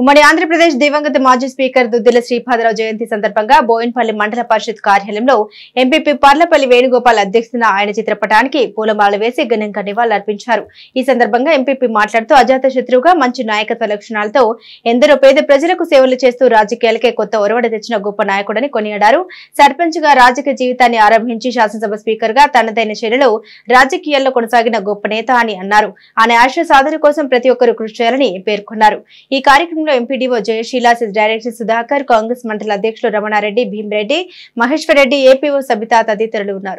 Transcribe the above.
ఉమ్మడి ఆంధ్రప్రదేశ్ దివంగత మాజీ స్పీకర్ దుద్దిల శ్రీపాదరావు జయంతి సందర్భంగా బోయిన్పల్లి మండల పరిషత్ కార్యాలయంలో ఎంపీపీ పర్లపల్లి వేణుగోపాల్ అధ్యక్షతన ఆయన చిత్రపటానికి పూలమాల వేసి ఘనంగా నివాళులర్పించారు ఈ సందర్భంగా ఎంపీపీ మాట్లాడుతూ అజాత మంచి నాయకత్వ లక్షణాలతో ఎందరో పేద ప్రజలకు సేవలు చేస్తూ రాజకీయాలకే కొత్త ఒరవడి తెచ్చిన గొప్ప నాయకుడని కొనియాడారు సర్పంచ్ గా రాజకీయ జీవితాన్ని ఆరంభించి శాసనసభ స్పీకర్ గా తనదైన శైలిలో రాజకీయాల్లో కొనసాగిన గొప్ప నేత అని అన్నారు ఆయన ఆశయ సాధన కోసం ప్రతి ఒక్కరూ కృషి చేయాలని పేర్కొన్నారు ఈ కార్యక్రమం ఆధ్వర్యంలో ఎంపీడీఓ సిస్ డైరెక్టర్ సుధాకర్ కాంగ్రెస్ మండల అధ్యక్షులు రమణారెడ్డి భీమరెడ్డి మహేశ్వర్ రెడ్డి ఏపీఓ సబితా తదితరులు ఉన్నారు